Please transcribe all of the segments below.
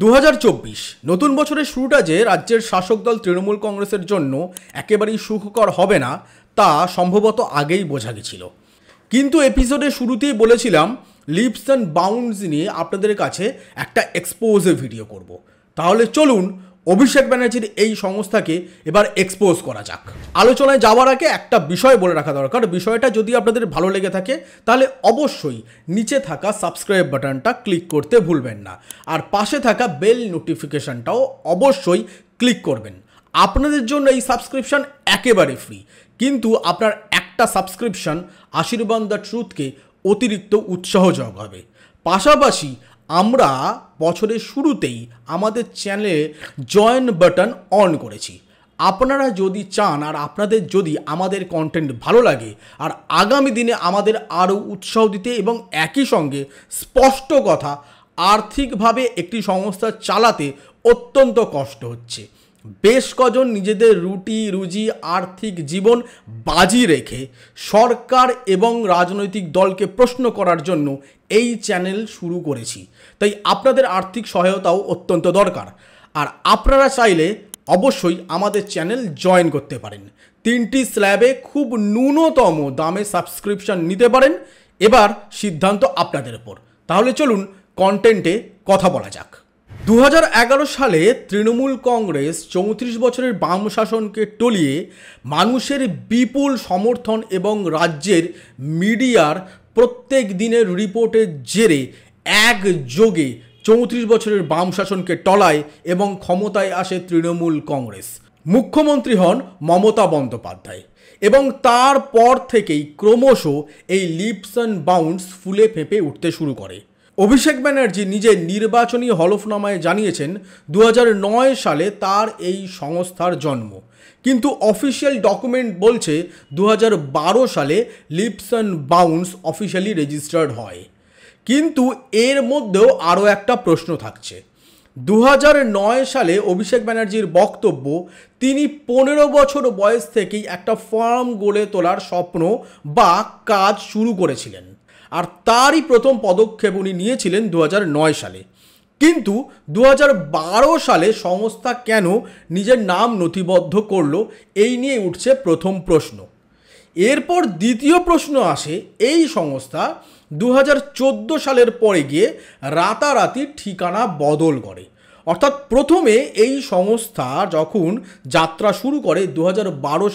দু নতুন বছরের শুরুটা যে রাজ্যের শাসক দল তৃণমূল কংগ্রেসের জন্য একেবারেই সুখকর হবে না তা সম্ভবত আগেই বোঝা গেছিল কিন্তু এপিসোডের শুরুতেই বলেছিলাম লিপস অ্যান্ড বাউন্ডস নিয়ে আপনাদের কাছে একটা এক্সপোজে ভিডিও করব। তাহলে চলুন অভিষেক ব্যানার্জির এই সংস্থাকে এবার এক্সপোজ করা যাক আলোচনায় যাওয়ার আগে একটা বিষয় বলে রাখা দরকার বিষয়টা যদি আপনাদের ভালো লেগে থাকে তাহলে অবশ্যই নিচে থাকা সাবস্ক্রাইব বাটনটা ক্লিক করতে ভুলবেন না আর পাশে থাকা বেল নোটিফিকেশানটাও অবশ্যই ক্লিক করবেন আপনাদের জন্য এই সাবস্ক্রিপশান একেবারে ফ্রি কিন্তু আপনার একটা সাবস্ক্রিপশান আশীর্বাদ দ্য ট্রুথকে অতিরিক্ত উৎসাহ হবে পাশাপাশি আমরা বছরের শুরুতেই আমাদের চ্যানেলে জয়েন বাটন অন করেছি আপনারা যদি চান আর আপনাদের যদি আমাদের কন্টেন্ট ভালো লাগে আর আগামী দিনে আমাদের আরও উৎসাহ দিতে এবং একই সঙ্গে স্পষ্ট কথা আর্থিকভাবে একটি সংস্থা চালাতে অত্যন্ত কষ্ট হচ্ছে বেশ কজন নিজেদের রুটি রুজি আর্থিক জীবন বাজি রেখে সরকার এবং রাজনৈতিক দলকে প্রশ্ন করার জন্য এই চ্যানেল শুরু করেছি তাই আপনাদের আর্থিক সহায়তাও অত্যন্ত দরকার আর আপনারা চাইলে অবশ্যই আমাদের চ্যানেল জয়েন করতে পারেন তিনটি স্ল্যাবে খুব ন্যূনতম দামে সাবস্ক্রিপশন নিতে পারেন এবার সিদ্ধান্ত আপনাদের ওপর তাহলে চলুন কন্টেন্টে কথা বলা যাক দু সালে তৃণমূল কংগ্রেস চৌত্রিশ বছরের বাম শাসনকে টলিয়ে মানুষের বিপুল সমর্থন এবং রাজ্যের মিডিয়ার প্রত্যেক দিনের রিপোর্টের জেরে একযোগে চৌত্রিশ বছরের বাম শাসনকে টলায় এবং ক্ষমতায় আসে তৃণমূল কংগ্রেস মুখ্যমন্ত্রী হন মমতা বন্দ্যোপাধ্যায় এবং তারপর থেকেই ক্রমশ এই লিপস অ্যান্ড বাউন্স ফুলে ফেঁপে উঠতে শুরু করে অভিষেক ব্যানার্জি নিজের নির্বাচনী হলফনামায় জানিয়েছেন দু সালে তার এই সংস্থার জন্ম কিন্তু অফিসিয়াল ডকুমেন্ট বলছে দু সালে Leaps and Bounds officially registered হয় কিন্তু এর মধ্যেও আরও একটা প্রশ্ন থাকছে দু নয় সালে অভিষেক ব্যানার্জির বক্তব্য তিনি পনেরো বছর বয়স থেকেই একটা ফার্ম গড়ে তোলার স্বপ্ন বা কাজ শুরু করেছিলেন আর তারই প্রথম পদক্ষেপ উনি নিয়েছিলেন দু সালে কিন্তু দু সালে সংস্থা কেন নিজের নাম নথিবদ্ধ করল এই নিয়ে উঠছে প্রথম প্রশ্ন এরপর দ্বিতীয় প্রশ্ন আসে এই সংস্থা দু সালের পরে গিয়ে রাতারাতি ঠিকানা বদল করে অর্থাৎ প্রথমে এই সংস্থা যখন যাত্রা শুরু করে দু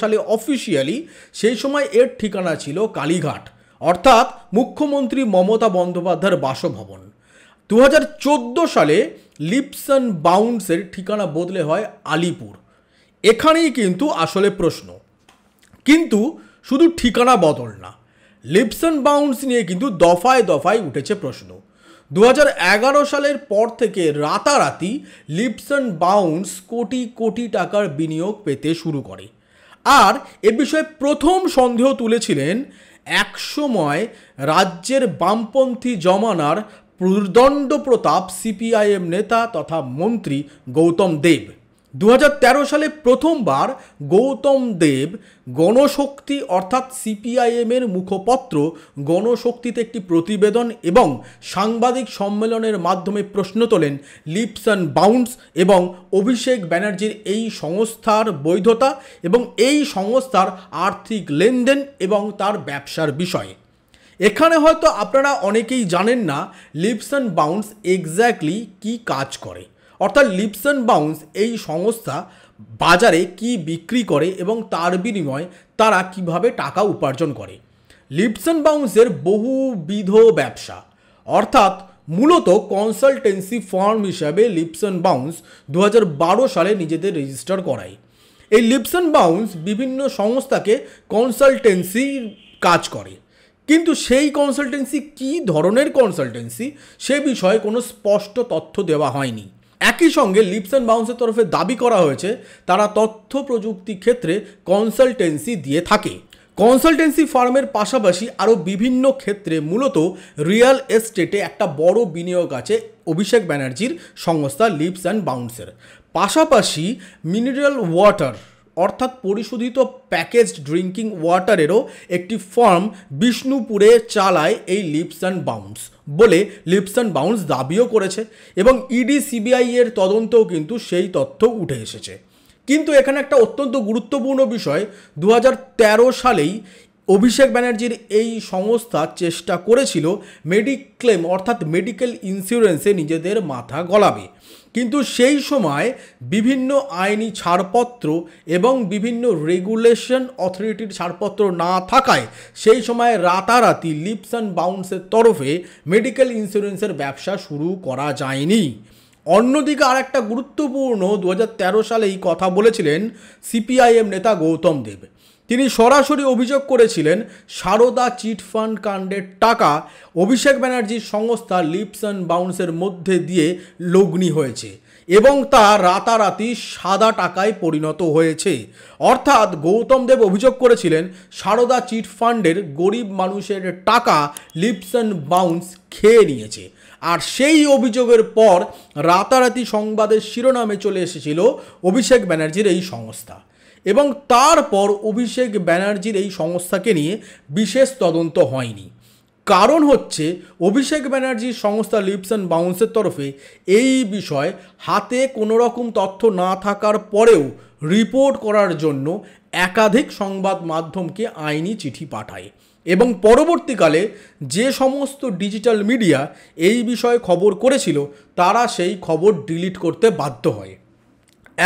সালে অফিসিয়ালি সেই সময় এর ঠিকানা ছিল কালীঘাট অর্থাৎ মুখ্যমন্ত্রী মমতা বন্দ্যোপাধ্যায়ের বাসভবন দু সালে লিপসন বাউন্সের ঠিকানা বদলে হয় আলিপুর এখানেই কিন্তু আসলে প্রশ্ন কিন্তু শুধু ঠিকানা বদল না লিপসন বাউন্স নিয়ে কিন্তু দফায় দফায় উঠেছে প্রশ্ন দু সালের পর থেকে রাতারাতি লিপসন বাউন্স কোটি কোটি টাকার বিনিয়োগ পেতে শুরু করে আর এ বিষয়ে প্রথম সন্দেহ তুলেছিলেন একসময় রাজ্যের বামপন্থী জমানার প্রদণ্ড প্রতাপ সিপিআইএম নেতা তথা মন্ত্রী গৌতম দেব দু সালে প্রথমবার গৌতম দেব গণশক্তি অর্থাৎ সিপিআইএমের মুখপত্র গণশক্তিতে একটি প্রতিবেদন এবং সাংবাদিক সম্মেলনের মাধ্যমে প্রশ্ন তোলেন লিপস অ্যান্ড বাউন্স এবং অভিষেক ব্যানার্জির এই সংস্থার বৈধতা এবং এই সংস্থার আর্থিক লেনদেন এবং তার ব্যবসার বিষয়ে এখানে হয়তো আপনারা অনেকেই জানেন না লিপস অ্যান্ড বাউন্স এক্স্যাক্টলি কী কাজ করে অর্থাৎ লিপস অ্যান্ড বাউন্স এই সংস্থা বাজারে কি বিক্রি করে এবং তার বিনিময়ে তারা কিভাবে টাকা উপার্জন করে লিপস অ্যান্ড বাউন্সের বহুবিধ ব্যবসা অর্থাৎ মূলত কনসালটেন্সি ফার্ম হিসাবে লিপস অ্যান্ড বাউন্স দু সালে নিজেদের রেজিস্টার করায় এই লিপস অ্যান্ড বাউন্স বিভিন্ন সংস্থাকে কনসালটেন্সি কাজ করে কিন্তু সেই কনসালটেন্সি কি ধরনের কনসালটেন্সি সে বিষয়ে কোনো স্পষ্ট তথ্য দেওয়া হয়নি একই সঙ্গে লিপস অ্যান্ড বাউন্সের তরফে দাবি করা হয়েছে তারা তথ্য প্রযুক্তি ক্ষেত্রে কনসালটেন্সি দিয়ে থাকে কনসালটেন্সি ফার্মের পাশাপাশি আরও বিভিন্ন ক্ষেত্রে মূলত রিয়েল এস্টেটে একটা বড় বিনিয়োগ আছে অভিষেক ব্যানার্জির সংস্থা লিপস অ্যান্ড বাউন্সের পাশাপাশি মিনারেল ওয়াটার অর্থাৎ পরিশোধিত প্যাকেজড ড্রিঙ্কিং ওয়াটারেরও একটি ফার্ম বিষ্ণুপুরে চালায় এই লিপস অ্যান্ড বাউন্স বলে লিপস অ্যান্ড বাউন্স দাবিও করেছে এবং ইডি সিবিআই এর তদন্তেও কিন্তু সেই তথ্য উঠে এসেছে কিন্তু এখানে একটা অত্যন্ত গুরুত্বপূর্ণ বিষয় দু হাজার সালেই অভিষেক ব্যানার্জির এই সংস্থা চেষ্টা করেছিল মেডিক্লেম অর্থাৎ মেডিকেল ইন্স্যুরেন্সে নিজেদের মাথা গলাবে কিন্তু সেই সময় বিভিন্ন আইনি ছাড়পত্র এবং বিভিন্ন রেগুলেশন অথরিটির ছাড়পত্র না থাকায় সেই সময় রাতারাতি লিপস অ্যান্ড বাউন্সের তরফে মেডিকেল ইন্স্যুরেন্সের ব্যবসা শুরু করা যায়নি অন্যদিকে আর একটা গুরুত্বপূর্ণ দু সালে এই কথা বলেছিলেন সিপিআইএম নেতা গৌতম দেব তিনি সরাসরি অভিযোগ করেছিলেন সারদা চিটফান্ড কাণ্ডের টাকা অভিষেক ব্যানার্জির সংস্থা লিপস অ্যান্ড বাউন্সের মধ্যে দিয়ে লগ্নি হয়েছে এবং তা রাতারাতি সাদা টাকায় পরিণত হয়েছে অর্থাৎ গৌতম দেব অভিযোগ করেছিলেন সারদা চিট ফান্ডের গরিব মানুষের টাকা লিপস অ্যান্ড বাউন্স খেয়ে নিয়েছে আর সেই অভিযোগের পর রাতারাতি সংবাদের শিরোনামে চলে এসেছিল অভিষেক ব্যানার্জির এই সংস্থা এবং তারপর অভিষেক ব্যানার্জির এই সংস্থাকে নিয়ে বিশেষ তদন্ত হয়নি কারণ হচ্ছে অভিষেক ব্যানার্জির সংস্থা লিপস অ্যান্ড বাউন্সের তরফে এই বিষয়ে হাতে কোনো রকম তথ্য না থাকার পরেও রিপোর্ট করার জন্য একাধিক সংবাদ মাধ্যমকে আইনি চিঠি পাঠায় এবং পরবর্তীকালে যে সমস্ত ডিজিটাল মিডিয়া এই বিষয়ে খবর করেছিল তারা সেই খবর ডিলিট করতে বাধ্য হয়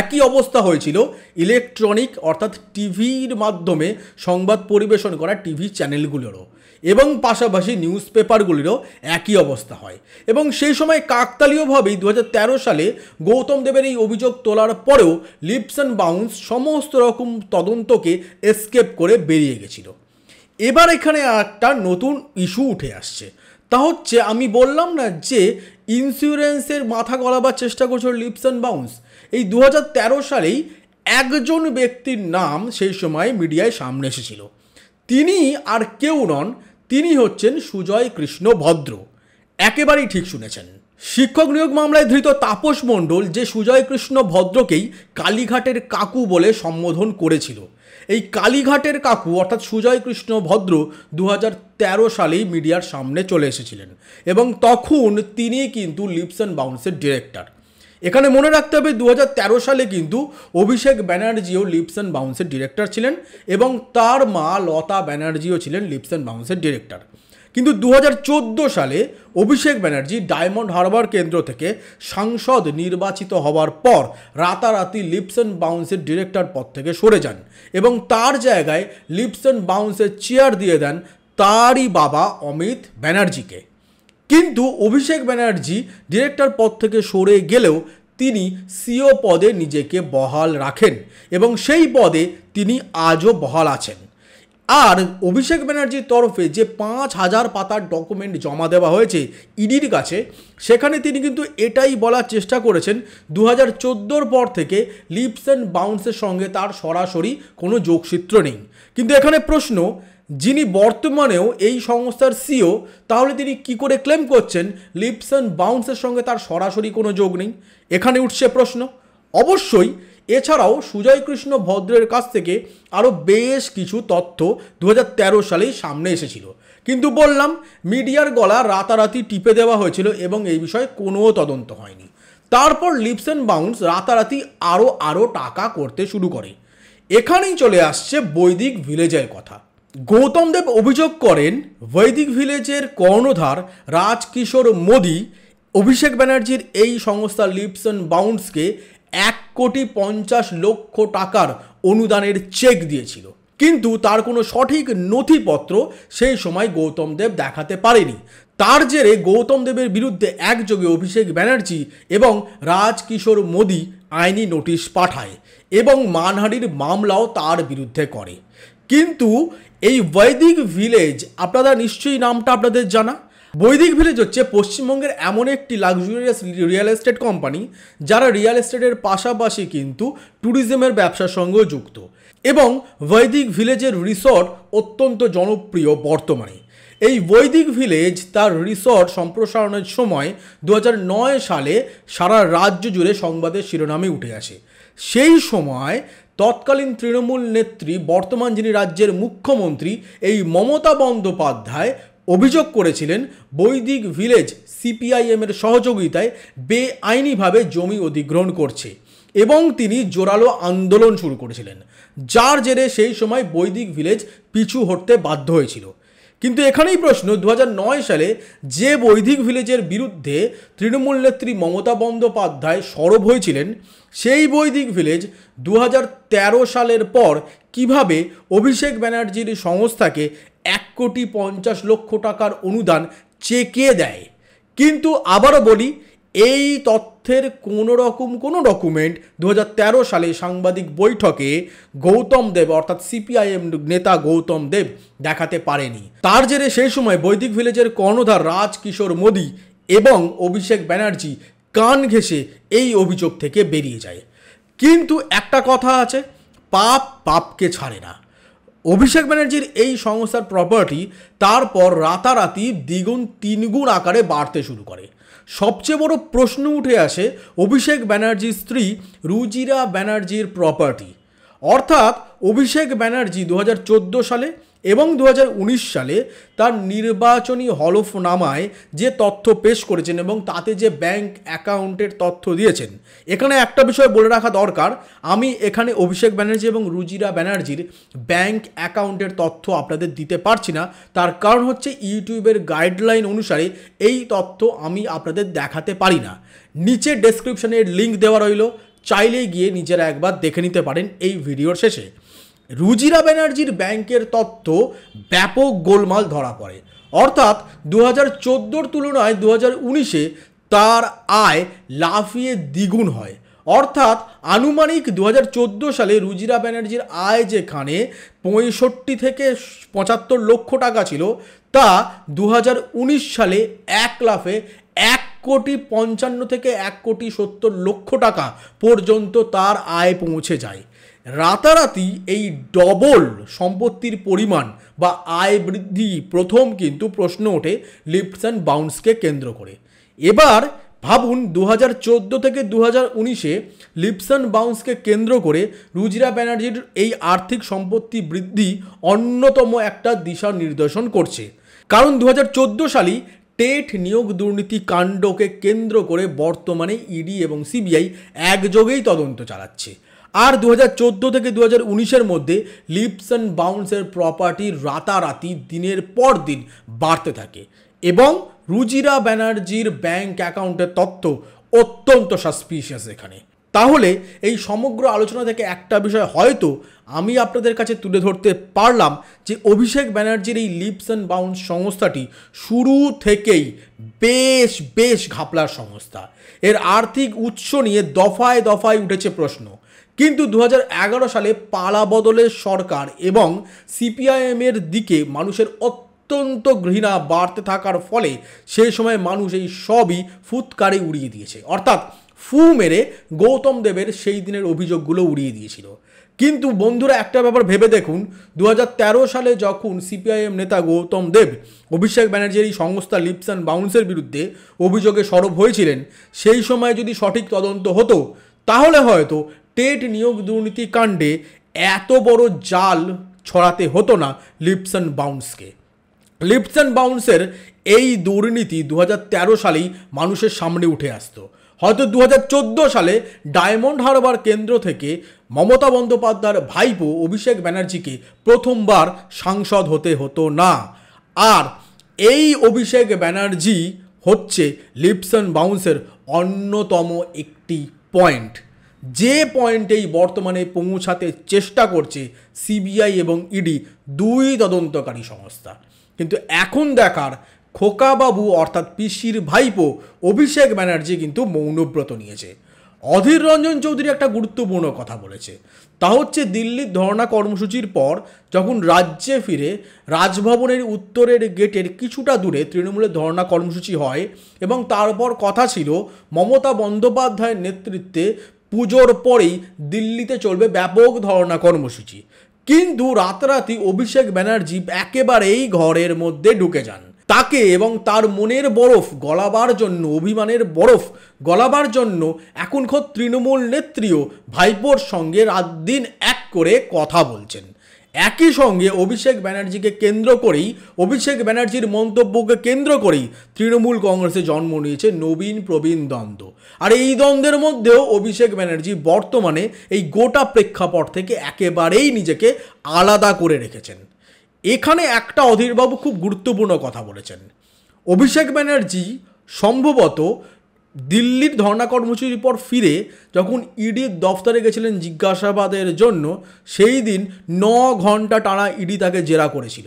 একই অবস্থা হয়েছিল ইলেকট্রনিক অর্থাৎ টিভির মাধ্যমে সংবাদ পরিবেশন করা টিভি চ্যানেলগুলোরও এবং পাশাপাশি নিউজ পেপারগুলিরও একই অবস্থা হয় এবং সেই সময় কাকতালীয়ভাবেই দু হাজার সালে গৌতম দেবের এই অভিযোগ তোলার পরেও লিপস অ্যান্ড বাউন্স সমস্ত রকম তদন্তকে এসকেপ করে বেরিয়ে গেছিল এবার এখানে একটা নতুন ইস্যু উঠে আসছে তা হচ্ছে আমি বললাম না যে ইন্স্যুরেন্সের মাথা গলাবার চেষ্টা করছিল লিপস অ্যান্ড বাউন্স এই দু সালেই একজন ব্যক্তির নাম সেই সময় মিডিয়ায় সামনে এসেছিল তিনি আর কেউ নন তিনি হচ্ছেন সুজয় কৃষ্ণ ভদ্র একেবারেই ঠিক শুনেছেন শিক্ষক নিয়োগ মামলায় ধৃত তাপস মণ্ডল যে সুজয় কৃষ্ণ ভদ্রকেই কালীঘাটের কাকু বলে সম্বোধন করেছিল এই কালীঘাটের কাকু অর্থাৎ সুজয় কৃষ্ণ ভদ্র দু সালেই মিডিয়ার সামনে চলে এসেছিলেন এবং তখন তিনি কিন্তু লিপস অ্যান্ড বাউন্সের ডিরেক্টর এখানে মনে রাখতে হবে দু সালে কিন্তু অভিষেক ব্যানার্জিও লিপস অ্যান্ড বাউন্সের ডিরেক্টর ছিলেন এবং তার মা লতা ব্যানার্জিও ছিলেন লিপস অ্যান্ড বাউন্সের ডিরেক্টর কিন্তু দু সালে অভিষেক ব্যানার্জি ডায়মন্ড হারবার কেন্দ্র থেকে সাংসদ নির্বাচিত হওয়ার পর রাতারাতি লিপসন বাউন্সের ডিরেক্টর পদ থেকে সরে যান এবং তার জায়গায় লিপসন বাউন্সের চেয়ার দিয়ে দেন তারই বাবা অমিত ব্যানার্জিকে কিন্তু অভিষেক ব্যানার্জি ডিরেক্টর পদ থেকে সরে গেলেও তিনি সিও পদে নিজেকে বহাল রাখেন এবং সেই পদে তিনি আজও বহাল আছেন আর অভিষেক ব্যানার্জির তরফে যে পাঁচ হাজার পাতার ডকুমেন্ট জমা দেওয়া হয়েছে ইডির কাছে সেখানে তিনি কিন্তু এটাই বলার চেষ্টা করেছেন দু হাজার পর থেকে লিপস অ্যান্ড বাউন্সের সঙ্গে তার সরাসরি কোনো যোগসূত্র নেই কিন্তু এখানে প্রশ্ন যিনি বর্তমানেও এই সংস্থার সিও তাহলে তিনি কি করে ক্লেম করছেন লিপসন বাউন্সের সঙ্গে তার সরাসরি কোনো যোগ নেই এখানে উঠছে প্রশ্ন অবশ্যই এছাড়াও সুজয় কৃষ্ণ ভদ্রের কাছ থেকে আরও বেশ কিছু তথ্য দু সালেই সামনে এসেছিল কিন্তু বললাম মিডিয়ার গলা রাতারাতি টিপে দেওয়া হয়েছিল এবং এই বিষয়ে কোনো তদন্ত হয়নি তারপর লিপসেন বাউন্স রাতারাতি আরও আরও টাকা করতে শুরু করে এখানেই চলে আসছে বৈদিক ভিলেজের কথা গৌতম দেব অভিযোগ করেন বৈদিক ভিলেজের কর্ণধার রাজকিশোর মোদি অভিষেক ব্যানার্জির এই সংস্থা অ্যান্ড বাউন্ডসকে এক কোটি পঞ্চাশ লক্ষ টাকার অনুদানের চেক দিয়েছিল কিন্তু তার কোনো সঠিক নথিপত্র সেই সময় গৌতম দেব দেখাতে পারেনি তার জেরে গৌতম দেবের বিরুদ্ধে একযোগে অভিষেক ব্যানার্জি এবং রাজকিশোর মোদি আইনি নোটিশ পাঠায় এবং মানহানির মামলাও তার বিরুদ্ধে করে কিন্তু এই বৈদিক ভিলেজ আপনারা নিশ্চয়ই নামটা আপনাদের জানা বৈদিক ভিলেজ হচ্ছে পশ্চিমবঙ্গের এমন একটি লাক্সুরিয়াস রিয়েল এস্টেট কোম্পানি যারা রিয়েল এস্টেটের পাশাপাশি কিন্তু ট্যুরিজমের ব্যবসার সঙ্গেও যুক্ত এবং বৈদিক ভিলেজের রিসর্ট অত্যন্ত জনপ্রিয় বর্তমানে এই বৈদিক ভিলেজ তার রিসর্ট সম্প্রসারণের সময় দু সালে সারা রাজ্য জুড়ে সংবাদের শিরোনামে উঠে আসে সেই সময় তৎকালীন তৃণমূল নেত্রী বর্তমান যিনি রাজ্যের মুখ্যমন্ত্রী এই মমতা বন্দ্যোপাধ্যায় অভিযোগ করেছিলেন বৈদিক ভিলেজ সিপিআইএমের সহযোগিতায় বেআইনিভাবে জমি অধিগ্রহণ করছে এবং তিনি জোরালো আন্দোলন শুরু করেছিলেন যার জেরে সেই সময় বৈদিক ভিলেজ পিছু হটতে বাধ্য হয়েছিল কিন্তু এখানেই প্রশ্ন দু সালে যে বৈদিক ভিলেজের বিরুদ্ধে তৃণমূল নেত্রী মমতা বন্দ্যোপাধ্যায় সরব হয়েছিলেন সেই বৈদিক ভিলেজ দু সালের পর কিভাবে অভিষেক ব্যানার্জির সংস্থাকে এক কোটি পঞ্চাশ লক্ষ টাকার অনুদান চেকে দেয় কিন্তু আবারও বলি এই তথ্যের কোনো রকম কোনো ডকুমেন্ট দু সালে সাংবাদিক বৈঠকে গৌতম দেব অর্থাৎ সিপিআইএম নেতা গৌতম দেব দেখাতে পারেনি তার জেরে সেই সময় বৈদিক ভিলেজের কর্ণধার রাজ কিশোর মোদী এবং অভিষেক ব্যানার্জি কান ঘেঁষে এই অভিযোগ থেকে বেরিয়ে যায় কিন্তু একটা কথা আছে পাপ পাপকে ছাড়ে না অভিষেক ব্যানার্জির এই সংস্থার প্রপার্টি তারপর রাতারাতি দ্বিগুণ তিনগুণ আকারে বাড়তে শুরু করে সবচেয়ে বড় প্রশ্ন উঠে আসে অভিষেক ব্যানার্জির স্ত্রী রুজিরা ব্যানার্জির প্রপার্টি অর্থাৎ অভিষেক ব্যানার্জি দু সালে এবং দু সালে তার নির্বাচনী হলফনামায় যে তথ্য পেশ করেছেন এবং তাতে যে ব্যাংক অ্যাকাউন্টের তথ্য দিয়েছেন এখানে একটা বিষয় বলে রাখা দরকার আমি এখানে অভিষেক ব্যানার্জি এবং রুজিরা ব্যানার্জির ব্যাংক অ্যাকাউন্টের তথ্য আপনাদের দিতে পারছি না তার কারণ হচ্ছে ইউটিউবের গাইডলাইন অনুসারে এই তথ্য আমি আপনাদের দেখাতে পারি না নিচে ডেসক্রিপশানের লিঙ্ক দেওয়া রইল চাইলেই গিয়ে নিজেরা একবার দেখে নিতে পারেন এই ভিডিওর শেষে রুজিরা ব্যানার্জির ব্যাংকের তত্ত্ব ব্যাপক গোলমাল ধরা পড়ে অর্থাৎ দু হাজার তুলনায় দু হাজার উনিশে তার আয় লাফিয়ে দ্বিগুণ হয় অর্থাৎ আনুমানিক দু সালে রুজিরা ব্যানার্জির আয় যেখানে পঁয়ষট্টি থেকে পঁচাত্তর লক্ষ টাকা ছিল তা দু সালে এক লাফে এক কোটি পঞ্চান্ন থেকে এক কোটি সত্তর লক্ষ টাকা পর্যন্ত তার আয় পৌঁছে যায় রাতারাতি এই ডবল সম্পত্তির পরিমাণ বা আয় বৃদ্ধি প্রথম কিন্তু প্রশ্ন ওঠে লিফটস অ্যান্ড বাউন্সকে কেন্দ্র করে এবার ভাবুন দু হাজার থেকে দু হাজার উনিশে লিপসন বাউন্সকে কেন্দ্র করে রুজিরা ব্যানার্জির এই আর্থিক সম্পত্তি বৃদ্ধি অন্যতম একটা দিশা নির্দেশন করছে কারণ দু হাজার সালেই টেট নিয়োগ দুর্নীতি কাণ্ডকে কেন্দ্র করে বর্তমানে ইডি e এবং সিবিআই একযোগেই তদন্ত চালাচ্ছে আর দু হাজার থেকে দু হাজার মধ্যে লিপস অ্যান্ড বাউন্সের প্রপার্টি রাতারাতি দিনের পর দিন বাড়তে থাকে এবং রুজিরা ব্যানার্জির ব্যাংক অ্যাকাউন্টের তথ্য অত্যন্ত সাসপিশিয়াস এখানে তাহলে এই সমগ্র আলোচনা থেকে একটা বিষয় হয়তো আমি আপনাদের কাছে তুলে ধরতে পারলাম যে অভিষেক ব্যানার্জির এই লিপস অ্যান্ড বাউন্স সংস্থাটি শুরু থেকেই বেশ বেশ ঘাপলার সংস্থা এর আর্থিক উৎস নিয়ে দফায় দফায় উঠেছে প্রশ্ন কিন্তু দু সালে পালা বদলের সরকার এবং সিপিআইএমের দিকে মানুষের অত্যন্ত ঘৃণা বাড়তে থাকার ফলে সেই সময় মানুষ এই সবই ফুৎকারে উড়িয়ে দিয়েছে অর্থাৎ ফু মেরে গৌতম দেবের সেই দিনের অভিযোগগুলো উড়িয়ে দিয়েছিল কিন্তু বন্ধুরা একটা ব্যাপার ভেবে দেখুন দু সালে যখন সিপিআইএম নেতা গৌতম দেব অভিষেক ব্যানার্জির এই সংস্থা লিপস অ্যান্ড বাউন্সের বিরুদ্ধে অভিযোগে সরব হয়েছিলেন সেই সময় যদি সঠিক তদন্ত হতো তাহলে হয়তো টেট নিয়োগ দুর্নীতি কাণ্ডে এত বড় জাল ছড়াতে হতো না লিপসন বাউন্সকে লিপসন বাউন্সের এই দুর্নীতি দু হাজার সালেই মানুষের সামনে উঠে আসতো হয়তো দু সালে ডায়মন্ড হারবার কেন্দ্র থেকে মমতা বন্দ্যোপাধ্যায়ের ভাইপো অভিষেক ব্যানার্জিকে প্রথমবার সাংসদ হতে হতো না আর এই অভিষেক ব্যানার্জি হচ্ছে লিপসন বাউন্সের অন্যতম একটি পয়েন্ট যে পয়েন্টেই বর্তমানে পৌঁছাতে চেষ্টা করছে সিবিআই এবং ইডি দুই তদন্তকারী সংস্থা কিন্তু এখন দেখার খোকাবাবু অর্থাৎ পিসির ভাইপো অভিষেক ব্যানার্জি কিন্তু মৌনব্রত নিয়েছে অধীর রঞ্জন চৌধুরী একটা গুরুত্বপূর্ণ কথা বলেছে তা হচ্ছে দিল্লির ধর্ণা কর্মসূচির পর যখন রাজ্যে ফিরে রাজভবনের উত্তরের গেটের কিছুটা দূরে তৃণমূলের ধর্ণা কর্মসূচি হয় এবং তারপর কথা ছিল মমতা বন্দ্যোপাধ্যায়ের নেতৃত্বে পুজোর পরেই দিল্লিতে চলবে ব্যাপক ধরনা কর্মসূচি কিন্তু রাতারাতি অভিষেক ব্যানার্জি একেবারেই ঘরের মধ্যে ঢুকে যান তাকে এবং তার মনের বরফ গলাবার জন্য অভিমানের বরফ গলাবার জন্য এখনকার তৃণমূল নেত্রীও ভাইপোর সঙ্গে রাত দিন এক করে কথা বলছেন একই সঙ্গে অভিষেক ব্যানার্জিকে কেন্দ্র করেই অভিষেক ব্যানার্জির মন্তব্যকে কেন্দ্র করেই তৃণমূল কংগ্রেসে জন্ম নিয়েছে নবীন প্রবীণ দ্বন্দ্ব আর এই দ্বন্দ্বের মধ্যেও অভিষেক ব্যানার্জি বর্তমানে এই গোটা প্রেক্ষাপট থেকে একেবারেই নিজেকে আলাদা করে রেখেছেন এখানে একটা অধীরবাবু খুব গুরুত্বপূর্ণ কথা বলেছেন অভিষেক ব্যানার্জি সম্ভবত দিল্লির ধর্ণা কর্মসূচির পর ফিরে যখন ইডির দফতরে গেছিলেন জিজ্ঞাসাবাদের জন্য সেই দিন ন ঘন্টা টানা ইডি তাকে জেরা করেছিল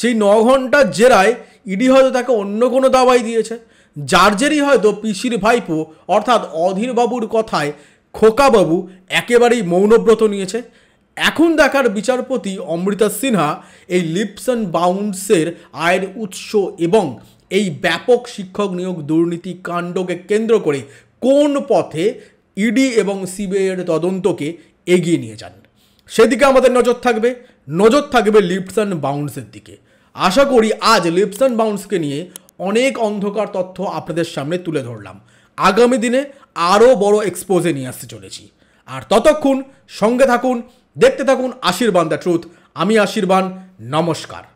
সেই ন ঘন্টা জেরায় ইডি হয়তো তাকে অন্য কোনো দাবাই দিয়েছে জার্জেরই হয়তো পিসির ভাইপো অর্থাৎ অধীরবাবুর কথায় খোকাবাবু একেবারেই মৌনব্রত নিয়েছে এখন দেখার বিচারপতি অমৃতা সিনহা এই লিপস অ্যান্ড বাউন্সের আয়ের উৎস এবং এই ব্যাপক শিক্ষক নিয়োগ দুর্নীতি কাণ্ডকে কেন্দ্র করে কোন পথে ইডি e এবং সিবিআইয়ের তদন্তকে এগিয়ে নিয়ে যান সেদিকে আমাদের নজর থাকবে নজর থাকবে লিপসন বাউন্সের দিকে আশা করি আজ লিপসন বাউন্সকে নিয়ে অনেক অন্ধকার তথ্য আপনাদের সামনে তুলে ধরলাম আগামী দিনে আরও বড় এক্সপোজে নিয়ে আসতে চলেছি আর ততক্ষণ সঙ্গে থাকুন দেখতে থাকুন আশীর্বাদ দ্য ট্রুথ আমি আশীর্বাদ নমস্কার